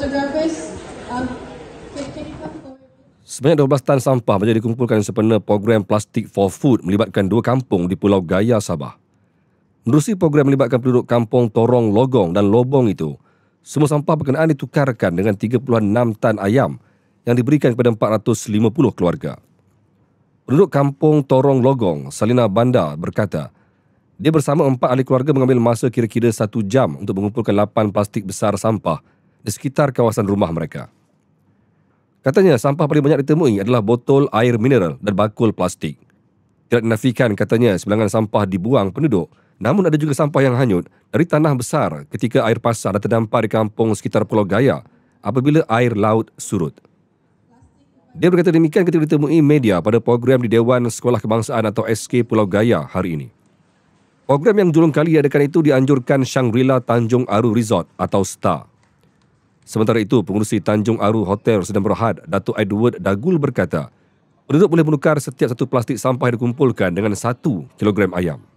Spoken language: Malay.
Um, Sebanyak 12 tan sampah menjadi dikumpulkan sempena program Plastik for Food melibatkan dua kampung di Pulau Gaya, Sabah. Menerusi program melibatkan penduduk kampung Torong Logong dan Lobong itu, semua sampah berkenaan ditukarkan dengan 36 tan ayam yang diberikan kepada 450 keluarga. Penduduk kampung Torong Logong, Salina Banda berkata, dia bersama empat ahli keluarga mengambil masa kira-kira satu jam untuk mengumpulkan 8 plastik besar sampah di sekitar kawasan rumah mereka. Katanya sampah paling banyak ditemui adalah botol air mineral dan bakul plastik. Tidak dinafikan katanya sebilangan sampah dibuang penduduk, namun ada juga sampah yang hanyut dari tanah besar ketika air pasar dan terdampar di kampung sekitar Pulau Gaya apabila air laut surut. Dia berkata demikian ketika ditemui media pada program di Dewan Sekolah Kebangsaan atau SK Pulau Gaya hari ini. Program yang julung kali diadakan itu dianjurkan Shangri-La Tanjung Aru Resort atau STAR. Sementara itu, pengurusi Tanjung Aru Hotel Sedang Berhad, Datuk Edward Dagul berkata, penduduk boleh menukar setiap satu plastik sampah yang dikumpulkan dengan satu kilogram ayam.